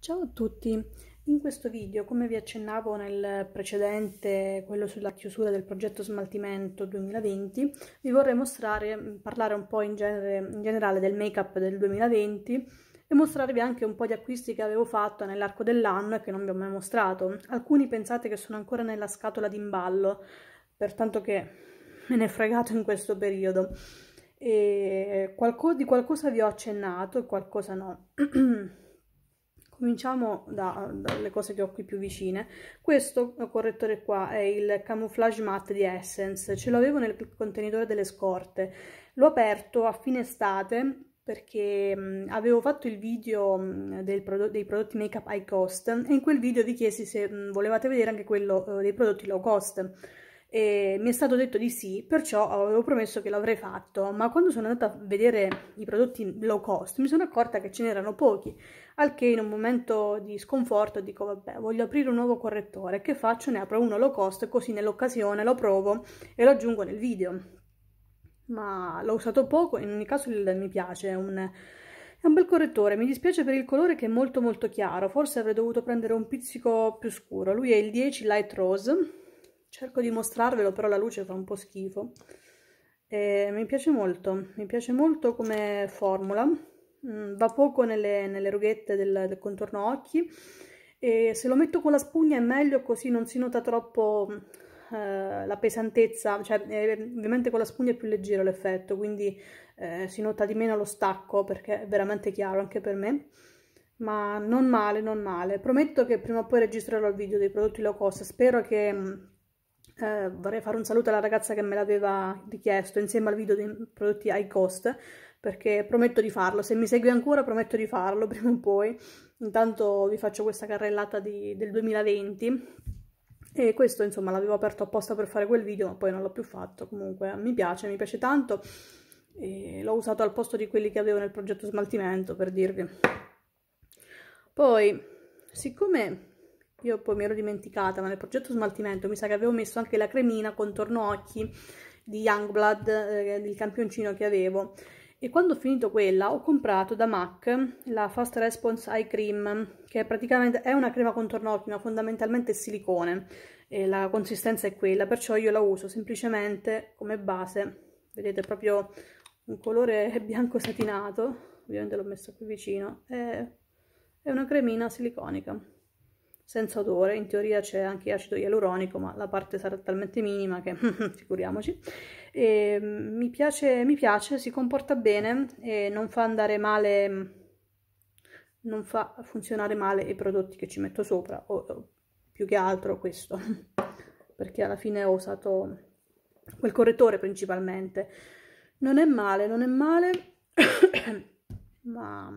Ciao a tutti! In questo video, come vi accennavo nel precedente, quello sulla chiusura del progetto smaltimento 2020, vi vorrei mostrare, mm, parlare un po' in, genere, in generale del make-up del 2020 e mostrarvi anche un po' di acquisti che avevo fatto nell'arco dell'anno e che non vi ho mai mostrato. Alcuni pensate che sono ancora nella scatola d'imballo, pertanto che me ne è fregato in questo periodo. E qualco, di qualcosa vi ho accennato e qualcosa no. Cominciamo da, dalle cose che ho qui più vicine. Questo correttore qua è il Camouflage Matte di Essence. Ce l'avevo nel contenitore delle scorte. L'ho aperto a fine estate perché mh, mm, avevo fatto il video mh, mm, prodotto, dei prodotti make-up high cost e in quel video vi chiesi se mh, mm, volevate vedere anche quello eh, dei prodotti low cost e mi è stato detto di sì, perciò avevo promesso che l'avrei fatto, ma quando sono andata a vedere i prodotti low cost mi sono accorta che ce n'erano pochi, al che in un momento di sconforto dico vabbè voglio aprire un nuovo correttore, che faccio? Ne apro uno low cost così nell'occasione lo provo e lo aggiungo nel video. Ma l'ho usato poco, in ogni caso mi piace, un... È un bel correttore, mi dispiace per il colore che è molto molto chiaro, forse avrei dovuto prendere un pizzico più scuro. Lui è il 10 Light Rose cerco di mostrarvelo, però la luce fa un po' schifo. E mi piace molto, mi piace molto come formula, mm, va poco nelle, nelle rughette del, del, contorno occhi e se lo metto con la spugna è meglio così non si nota troppo mm, eh, la pesantezza, cioè eh, ovviamente con la spugna è più leggero l'effetto, quindi eh, si nota di meno lo stacco perché è veramente chiaro anche per me. Ma non male, non male. Prometto che prima o poi registrerò il video dei prodotti low cost. Spero che mm, eh, vorrei fare un saluto alla ragazza che me l'aveva richiesto insieme al video dei prodotti high cost perché prometto di farlo, se mi segui ancora prometto di farlo prima o poi intanto vi faccio questa carrellata di, del 2020 e questo insomma l'avevo aperto apposta per fare quel video ma poi non l'ho più fatto comunque mi piace, mi piace tanto l'ho usato al posto di quelli che avevo nel progetto smaltimento per dirvi poi siccome io poi mi ero dimenticata, ma nel progetto smaltimento mi sa che avevo messo anche la cremina contorno occhi di Youngblood, eh, il campioncino che avevo. E quando ho finito quella ho comprato da MAC la Fast Response Eye Cream, che è praticamente è una crema contorno occhi, ma fondamentalmente è silicone. E la consistenza è quella, perciò io la uso semplicemente come base. Vedete proprio un colore bianco satinato, ovviamente l'ho messo qui vicino. È, è una cremina siliconica senza odore, in teoria c'è anche acido ialuronico, ma la parte sarà talmente minima che figuriamoci. E, ehm, mi, piace, mi piace, si comporta bene e non fa andare male, non fa funzionare male i prodotti che ci metto sopra, o, o più che altro questo, perché alla fine ho usato quel correttore principalmente. Non è male, non è male, ma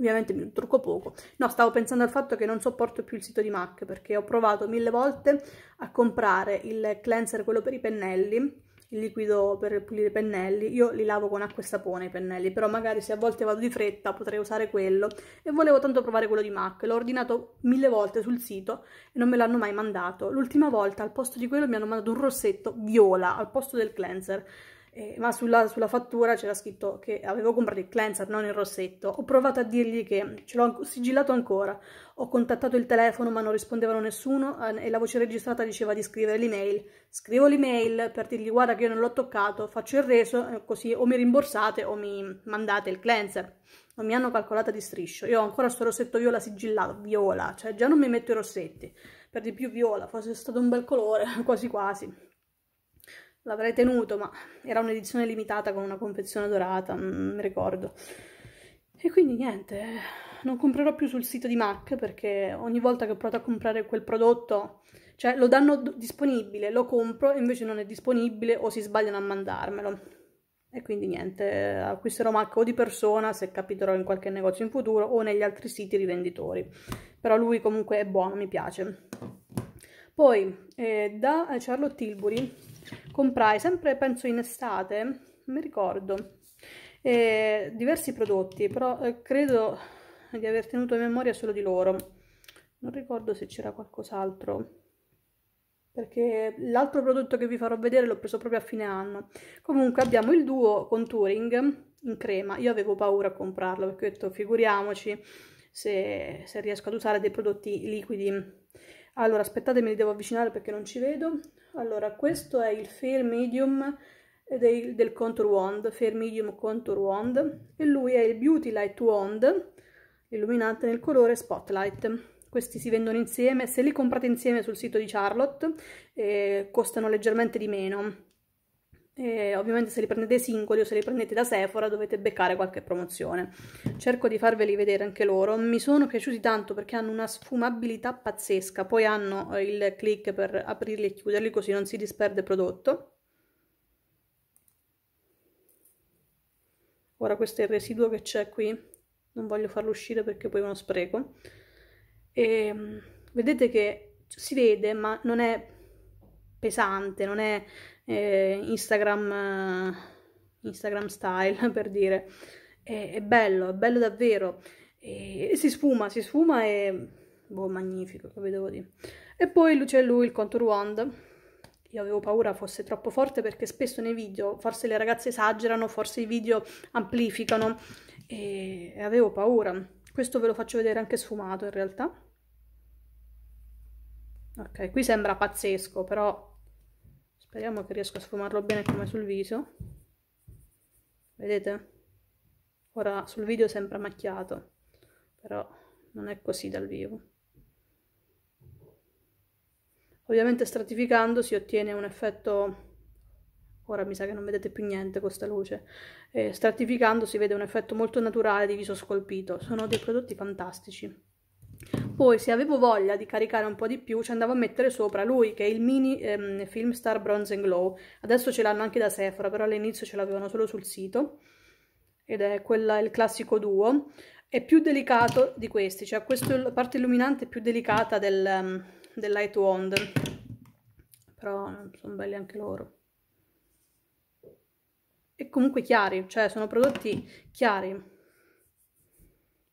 Ovviamente mi trucco poco. No, stavo pensando al fatto che non sopporto più il sito di MAC perché ho provato mille volte a comprare il cleanser, quello per i pennelli, il liquido per pulire i pennelli. Io li lavo con acqua e sapone i pennelli, però magari se a volte vado di fretta potrei usare quello. E volevo tanto provare quello di MAC. L'ho ordinato mille volte sul sito e non me l'hanno mai mandato. L'ultima volta al posto di quello mi hanno mandato un rossetto viola al posto del cleanser eh, ma sulla, sulla fattura c'era scritto che avevo comprato il cleanser, non il rossetto. Ho provato a dirgli che ce l'ho sigillato ancora, ho contattato il telefono ma non rispondevano nessuno eh, e la voce registrata diceva di scrivere l'email. Scrivo l'email per dirgli guarda che io non l'ho toccato, faccio il reso, eh, così o mi rimborsate o mi mandate il cleanser. Non mi hanno calcolata di striscio. Io ho ancora sto rossetto viola sigillato, viola, cioè già non mi metto i rossetti. Per di più viola, fosse stato un bel colore, quasi quasi l'avrei tenuto, ma era un'edizione limitata con una confezione dorata, non mi ricordo. E quindi niente, non comprerò più sul sito di MAC perché ogni volta che ho provato a comprare quel prodotto, cioè lo danno disponibile, lo compro e invece non è disponibile o si sbagliano a mandarmelo. E quindi niente, acquisterò MAC o di persona se capiterò in qualche negozio in futuro o negli altri siti rivenditori. Però lui comunque è buono, mi piace. Poi, eh, da Charlotte Tilbury comprai sempre penso in estate non mi ricordo eh, diversi prodotti però eh, credo di aver tenuto in memoria solo di loro non ricordo se c'era qualcos'altro perché l'altro prodotto che vi farò vedere l'ho preso proprio a fine anno comunque abbiamo il duo contouring in crema io avevo paura a comprarlo perché ho detto figuriamoci se, se riesco ad usare dei prodotti liquidi allora, aspettate, me li devo avvicinare perché non ci vedo. Allora, questo è il Fair Medium del, del Contour Wand, Fair Medium Contour Wand, e lui è il Beauty Light Wand, illuminante nel colore Spotlight questi si vendono insieme, se li comprate insieme sul sito di Charlotte eh, costano leggermente di meno e ovviamente se li prendete singoli o se li prendete da Sephora dovete beccare qualche promozione. Cerco di farveli vedere anche loro. Mi sono piaciuti tanto perché hanno una sfumabilità pazzesca. Poi hanno eh, il click per aprirli e chiuderli così non si disperde il prodotto. Ora questo è il residuo che c'è qui. Non voglio farlo uscire perché poi è uno spreco. E, ehm, vedete che si vede ma non è pesante, non è eh, Instagram, Instagram style per dire. È, è bello, è bello davvero. E, e, si sfuma, si sfuma e... Boh, magnifico, che vi devo dire. E poi lui, il contour wand. Io avevo paura fosse troppo forte perché spesso nei video, forse le ragazze esagerano, forse i video amplificano e avevo paura. Questo ve lo faccio vedere anche sfumato in realtà. Ok, qui sembra pazzesco, però speriamo che riesco a sfumarlo bene come sul viso vedete? ora sul video sembra macchiato però non è così dal vivo ovviamente stratificando si ottiene un effetto ora mi sa che non vedete più niente con questa luce eh, stratificando si vede un effetto molto naturale di viso scolpito sono dei prodotti fantastici poi se avevo voglia di caricare un po' di più ci andavo a mettere sopra lui che è il mini ehm, Film Bronze and Glow. Adesso ce l'hanno anche da Sephora però all'inizio ce l'avevano solo sul sito ed è quella, il classico duo. È più delicato di questi, cioè questa parte illuminante è più delicata del, um, del Light Wand. Però sono belli anche loro. E comunque chiari, cioè sono prodotti chiari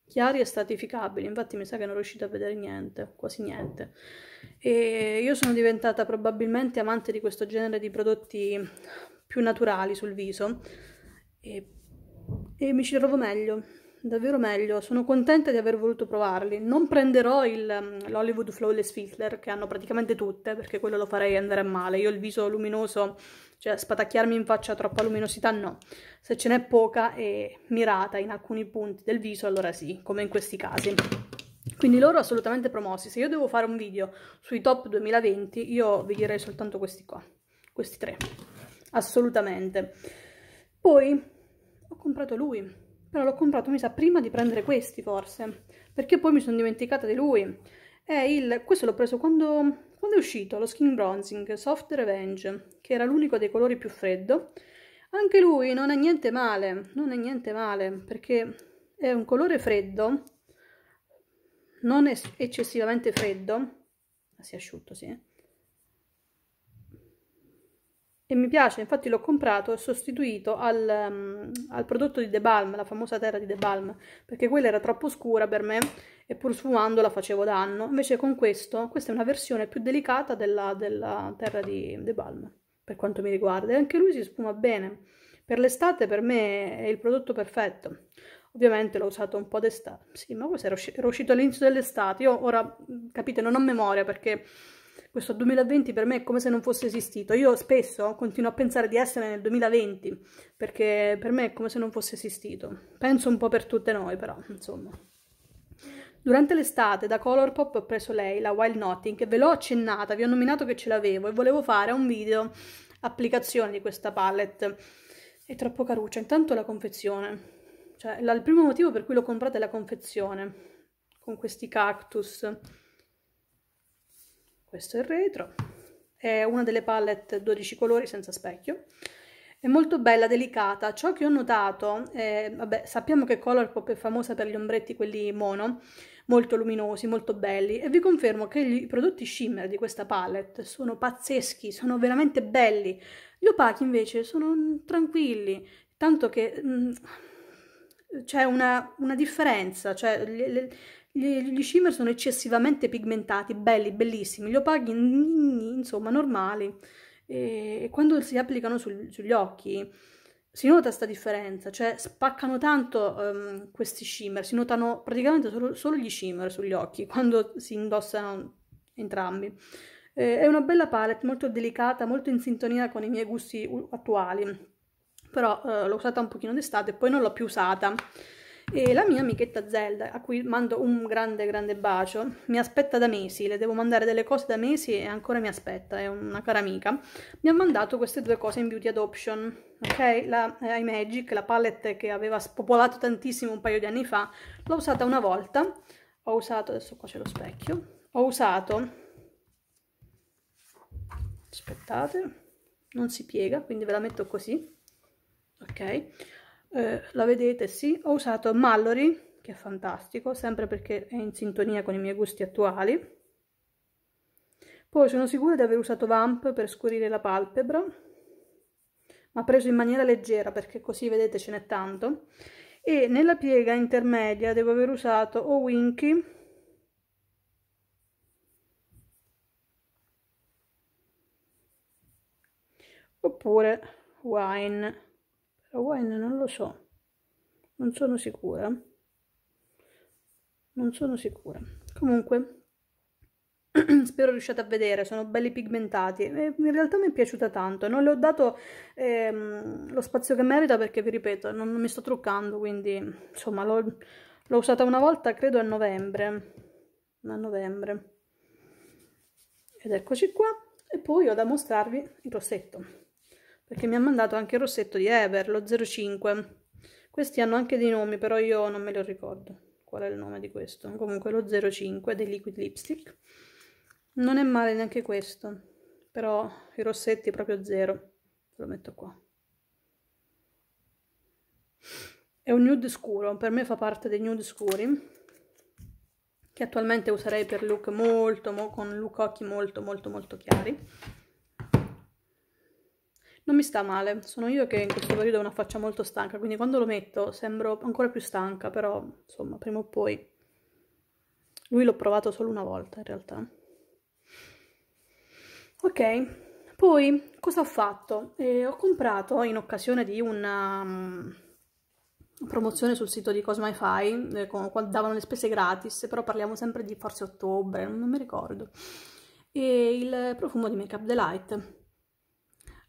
chiari e stratificabili, infatti mi sa che non riuscite a vedere niente, quasi niente. E io sono diventata probabilmente amante di questo genere di prodotti più naturali sul viso e, e mi ci trovo meglio, davvero meglio. Sono contenta di aver voluto provarli. Non prenderò l'Hollywood Flawless Fiddler, che hanno praticamente tutte, perché quello lo farei andare a male. Io il viso luminoso cioè spatacchiarmi in faccia troppa luminosità no, se ce n'è poca e mirata in alcuni punti del viso allora sì, come in questi casi. Quindi loro assolutamente promossi, se io devo fare un video sui top 2020 io vi direi soltanto questi qua, questi tre, assolutamente. Poi ho comprato lui, però l'ho comprato mi sa prima di prendere questi forse, perché poi mi sono dimenticata di lui, è il, questo l'ho preso quando, quando è uscito, lo Skin Bronzing Soft Revenge, che era l'unico dei colori più freddo. Anche lui non è niente male, non è niente male, perché è un colore freddo, non eccessivamente freddo, si è asciutto, sì, eh e mi piace, infatti l'ho comprato e sostituito al, um, al, prodotto di The Balm, la famosa terra di The Balm, perché quella era troppo scura per me e pur sfumando la facevo danno. Invece con questo, questa è una versione più delicata della, della terra di The Balm, per quanto mi riguarda, e anche lui si sfuma bene. Per l'estate per me è il prodotto perfetto. Ovviamente l'ho usato un po' d'estate, sì, ma questo era, uscito all'inizio dell'estate, io ora, capite, non ho memoria perché questo 2020 per me è come se non fosse esistito. Io spesso continuo a pensare di essere nel 2020, perché per me è come se non fosse esistito. Penso un po' per tutte noi, però, insomma. Durante l'estate da Colourpop ho preso lei, la Wild Notting, che ve l'ho accennata, vi ho nominato che ce l'avevo e volevo fare un video applicazione di questa palette. È troppo caruccia, intanto la confezione. Cioè, la, il primo motivo per cui l'ho comprata è la confezione, con questi cactus questo è il retro, è una delle palette 12 colori senza specchio, è molto bella, delicata, ciò che ho notato, è, vabbè sappiamo che Colourpop è famosa per gli ombretti quelli mono, molto luminosi, molto belli e vi confermo che i prodotti shimmer di questa palette sono pazzeschi, sono veramente belli, gli opachi invece sono tranquilli, tanto che mm, c'è una, una, differenza, cioè le, le, gli, gli shimmer sono eccessivamente pigmentati, belli, bellissimi, gli opaghi insomma normali e quando si applicano sul, sugli occhi si nota questa differenza, cioè spaccano tanto um, questi shimmer, si notano praticamente solo, solo, gli shimmer sugli occhi quando si indossano entrambi. Eh, è una bella palette, molto delicata, molto in sintonia con i miei gusti attuali, però eh, l'ho usata un pochino d'estate e poi non l'ho più usata. E la mia amichetta Zelda, a cui mando un grande grande bacio, mi aspetta da mesi, le devo mandare delle cose da mesi e ancora mi aspetta, è una cara amica, mi ha mandato queste due cose in beauty adoption, ok? La eh, iMagic, la palette che aveva spopolato tantissimo un paio di anni fa, l'ho usata una volta, ho usato, adesso qua c'è lo specchio, ho usato, aspettate, non si piega, quindi ve la metto così, ok? eh, la vedete, sì, ho usato Mallory, che è fantastico, sempre perché è in sintonia con i miei gusti attuali. Poi sono sicura di aver usato Vamp per scurire la palpebra, ma preso in maniera leggera perché così vedete ce n'è tanto. E nella piega intermedia devo aver usato o Winky oppure Wine. Però non lo so. Non sono sicura. Non sono sicura. Comunque, spero riusciate a vedere, sono belli pigmentati. in realtà mi è piaciuta tanto. Non le ho dato ehm, lo spazio che merita perché, vi ripeto, non, non mi sto truccando, quindi, insomma, l'ho usata una volta, credo, a novembre. A novembre. Ed eccoci qua. E poi ho da mostrarvi il rossetto perché mi ha mandato anche il rossetto di Ever, lo 05. Questi hanno anche dei nomi, però io non me lo ricordo qual è il nome di questo. Comunque lo 05 dei Liquid Lipstick. Non è male neanche questo, però i rossetti proprio zero. Lo metto qua. È un nude scuro, per me fa parte dei nude scuri, che attualmente userei per look molto, mo con look occhi molto molto molto chiari non mi sta male, sono io che in questo periodo ho una faccia molto stanca, quindi quando lo metto sembro ancora più stanca, però insomma prima o poi... Lui l'ho provato solo una volta in realtà. Ok, poi cosa ho fatto? Eh, ho comprato in occasione di una um, promozione sul sito di Cosmify, eh, quando davano le spese gratis, però parliamo sempre di forse ottobre, non mi ricordo. E il profumo di Make Up Delight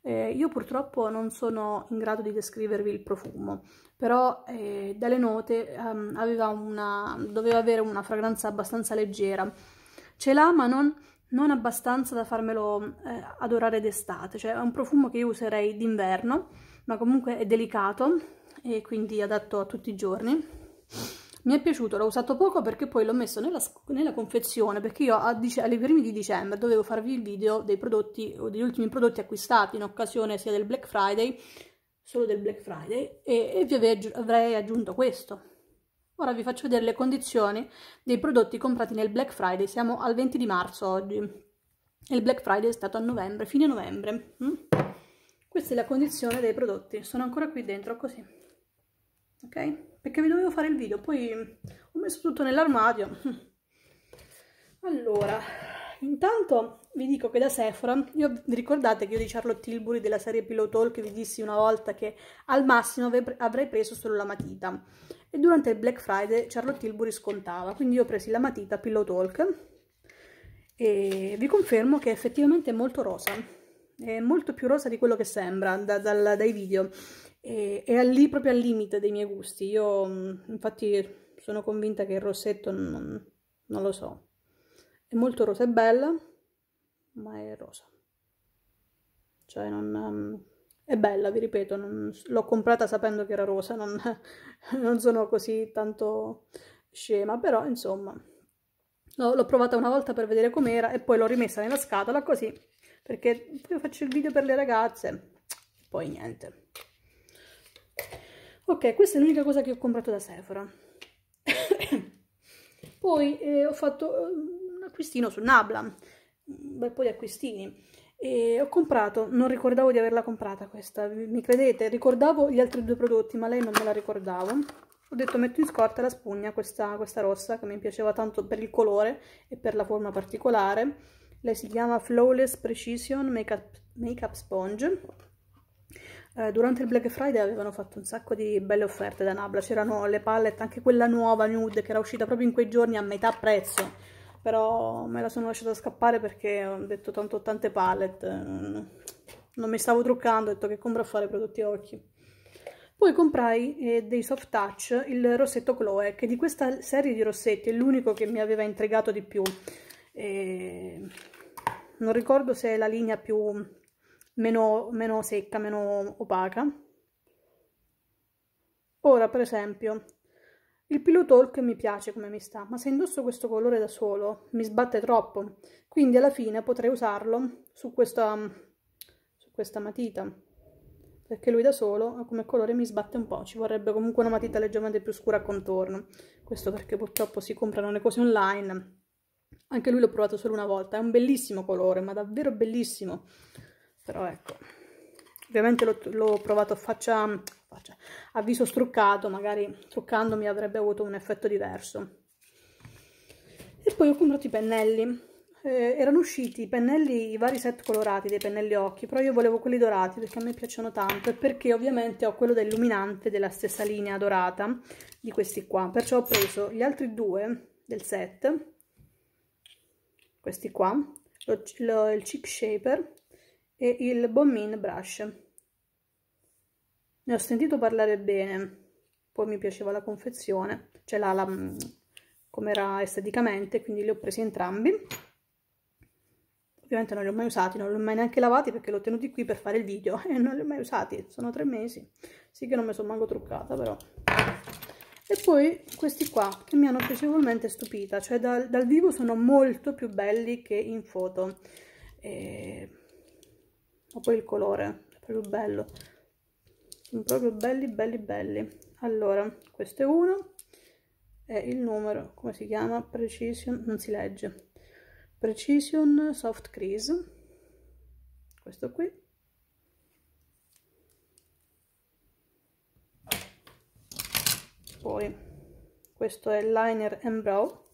eh, io purtroppo non sono in grado di descrivervi il profumo, però eh, dalle note um, aveva una, doveva avere una fragranza abbastanza leggera. Ce l'ha ma non, non, abbastanza da farmelo eh, adorare d'estate, cioè è un profumo che io userei d'inverno, ma comunque è delicato e quindi adatto a tutti i giorni mi è piaciuto, l'ho usato poco perché poi l'ho messo nella, nella, confezione perché io a dice, alle primi di dicembre dovevo farvi il video dei prodotti o degli ultimi prodotti acquistati in occasione sia del Black Friday, solo del Black Friday e, e vi ave, avrei aggiunto questo. Ora vi faccio vedere le condizioni dei prodotti comprati nel Black Friday, siamo al 20 di marzo oggi e il Black Friday è stato a novembre, fine novembre. Mm? Questa è la condizione dei prodotti, sono ancora qui dentro così ok perché vi dovevo fare il video poi mm, ho messo tutto nell'armadio allora intanto vi dico che da Sephora io, vi ricordate che io di Charlotte Tilbury della serie Pillow Talk vi dissi una volta che al massimo avrei preso solo la matita e durante il Black Friday Charlotte Tilbury scontava quindi io ho preso la matita Pillow Talk e vi confermo che effettivamente è molto rosa è molto più rosa di quello che sembra da, da, dai video e, è lì proprio al limite dei miei gusti. Io mm, infatti sono convinta che il rossetto non, non lo so. È molto rosa è bella, ma è rosa. Cioè non... Mm, è bella, vi ripeto, non... l'ho comprata sapendo che era rosa, non, non sono così tanto scema, però insomma l'ho provata una volta per vedere com'era e poi l'ho rimessa nella scatola così perché poi faccio il video per le ragazze poi niente ok questa è l'unica cosa che ho comprato da Sephora poi eh, ho fatto eh, un acquistino su Nabla un bel po' di acquistini e ho comprato, non ricordavo di averla comprata questa, mi credete? Ricordavo gli altri due prodotti ma lei non me la ricordavo ho detto metto in scorta la spugna, questa, questa rossa che mi piaceva tanto per il colore e per la forma particolare lei si chiama Flawless Precision Makeup, Makeup Sponge eh, durante il Black Friday avevano fatto un sacco di belle offerte da Nabla, c'erano le palette, anche quella nuova nude che era uscita proprio in quei giorni a metà prezzo, però me la sono lasciata scappare perché ho detto tanto tante palette, eh, non mi stavo truccando, ho detto che compro a fare prodotti occhi. Poi comprai eh, dei soft touch, il rossetto Chloe, che di questa serie di rossetti è l'unico che mi aveva intrigato di più. E... Non ricordo se è la linea più meno, meno secca, meno opaca. Ora, per esempio, il Pillow Talk mi piace come mi sta, ma se indosso questo colore da solo mi sbatte troppo, quindi alla fine potrei usarlo su questa, su questa matita, perché lui da solo come colore mi sbatte un po', ci vorrebbe comunque una matita leggermente più scura a contorno, questo perché purtroppo si comprano le cose online, anche lui l'ho provato solo una volta, è un bellissimo colore, ma davvero bellissimo, però ecco ovviamente l'ho provato a faccia, faccia a viso struccato magari truccandomi avrebbe avuto un effetto diverso e poi ho comprato i pennelli eh, erano usciti i pennelli, i vari set colorati dei pennelli occhi, però io volevo quelli dorati perché a me piacciono tanto e perché ovviamente ho quello del luminante della stessa linea dorata di questi qua, perciò ho preso gli altri due del set, questi qua, lo, lo, il Cheek Shaper e il Bommin Brush. Ne ho sentito parlare bene, poi mi piaceva la confezione, cioè la, la mm, come era esteticamente, quindi li ho presi entrambi. Ovviamente non li ho mai usati, non li ho mai neanche lavati perché li ho tenuti qui per fare il video e non li ho mai usati, sono tre mesi. Sì che non mi sono manco truccata però. E poi questi qua che mi hanno piacevolmente stupita, cioè dal, dal vivo sono molto più belli che in foto. E ma poi il colore è proprio bello sono proprio belli belli belli allora questo è uno e il numero come si chiama precision non si legge precision soft crease questo qui poi questo è liner and brow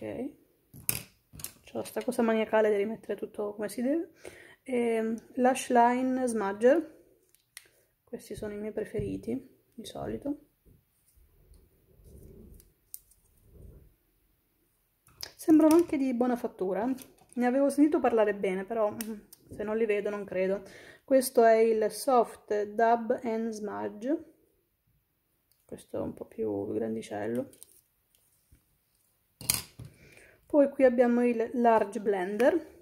ok c'ho sta cosa maniacale di rimettere tutto come si deve e ehm, lash line smudger questi sono i miei preferiti di solito sembrano anche di buona fattura ne avevo sentito parlare bene però mm, se non li vedo non credo questo è il soft dub and smudge questo è un po' più grandicello poi qui abbiamo il large blender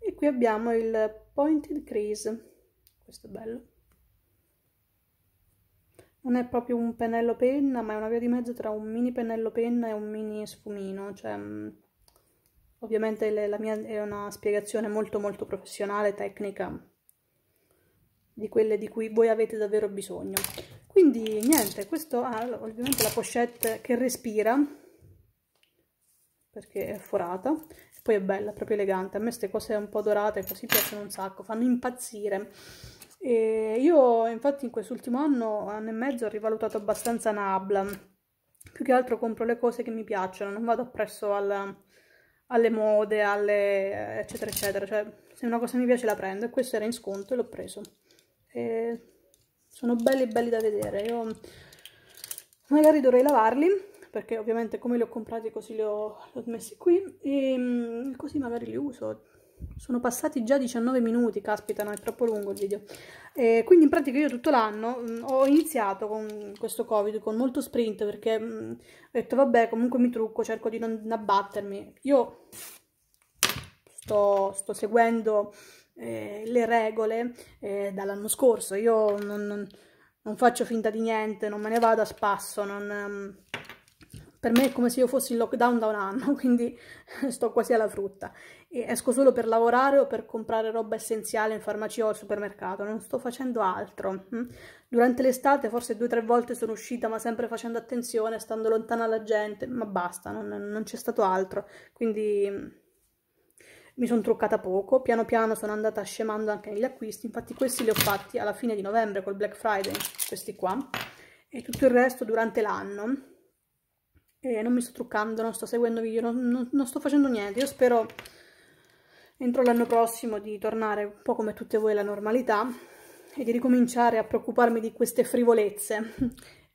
e qui abbiamo il pointed crease questo è bello non è proprio un pennello penna ma è una via di mezzo tra un mini pennello penna e un mini sfumino cioè mm, ovviamente le, la mia è una spiegazione molto molto professionale tecnica di quelle di cui voi avete davvero bisogno. Quindi niente, questo ha ovviamente la pochette che respira, perché è forata, poi è bella, proprio elegante. A me queste cose un po' dorate così piacciono un sacco, fanno impazzire. E io infatti in quest'ultimo anno, anno e mezzo, ho rivalutato abbastanza Nabla. Più che altro compro le cose che mi piacciono, non vado appresso alla, alle mode, alle eccetera eccetera. Cioè, se una cosa mi piace la prendo e questo era in sconto e l'ho preso eh, sono belli belli da vedere io magari dovrei lavarli perché ovviamente come li ho comprati così li ho, li ho messi qui e mm, così magari li uso sono passati già 19 minuti, caspita, no, è troppo lungo il video. Eh, quindi in pratica io tutto l'anno mm, ho iniziato con questo Covid, con molto sprint, perché mh, mm, ho detto vabbè, comunque mi trucco, cerco di non abbattermi. Io sto, sto seguendo eh, le regole eh, dall'anno scorso. Io non, non, non, faccio finta di niente, non me ne vado a spasso, non, ehm, per me è come se io fossi in lockdown da un anno, quindi sto quasi alla frutta. E esco solo per lavorare o per comprare roba essenziale in farmacia o al supermercato, non sto facendo altro. Mm. Durante l'estate forse due o tre volte sono uscita, ma sempre facendo attenzione, stando lontana alla gente, ma basta, non, non c'è stato altro. Quindi mm, mi sono truccata poco, piano piano sono andata scemando anche negli acquisti, infatti questi li ho fatti alla fine di novembre col Black Friday, questi qua, e tutto il resto durante l'anno. E non mi sto truccando, non sto seguendo video, non, non, non sto facendo niente, io spero entro l'anno prossimo di tornare un po' come tutte voi alla normalità e di ricominciare a preoccuparmi di queste frivolezze.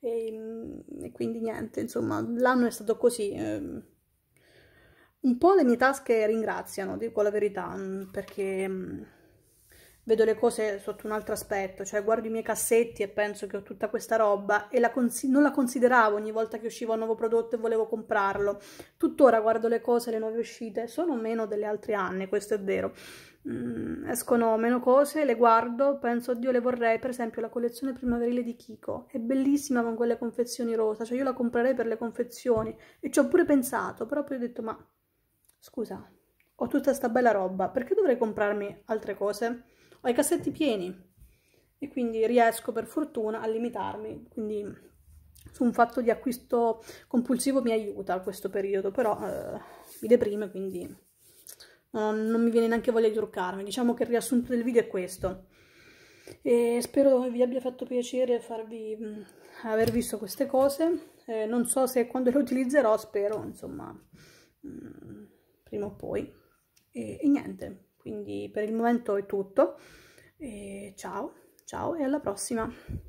e, mm, e, quindi niente, insomma, l'anno è stato così. Eh, un po' le mie tasche ringraziano, dico la verità, mm, perché mm, vedo le cose sotto un altro aspetto, cioè guardo i miei cassetti e penso che ho tutta questa roba e la non la consideravo ogni volta che usciva un nuovo prodotto e volevo comprarlo. Tuttora guardo le cose, le nuove uscite, sono meno delle altre anni, questo è vero. Mm, escono meno cose, le guardo, penso, oddio le vorrei, per esempio la collezione primaverile di Kiko, è bellissima con quelle confezioni rosa, cioè io la comprerei per le confezioni e ci ho pure pensato, però poi ho detto ma Scusa, ho tutta sta bella roba, perché dovrei comprarmi altre cose? Ho i cassetti pieni e quindi riesco per fortuna a limitarmi, quindi su un fatto di acquisto compulsivo mi aiuta questo periodo, però eh, mi deprime, quindi eh, non mi viene neanche voglia di truccarmi. Diciamo che il riassunto del video è questo. E spero vi abbia fatto piacere farvi, mh, aver visto queste cose. Eh, non so se quando le utilizzerò, spero, insomma... Mh, prima o poi. E, e niente, quindi per il momento è tutto. E ciao, ciao e alla prossima!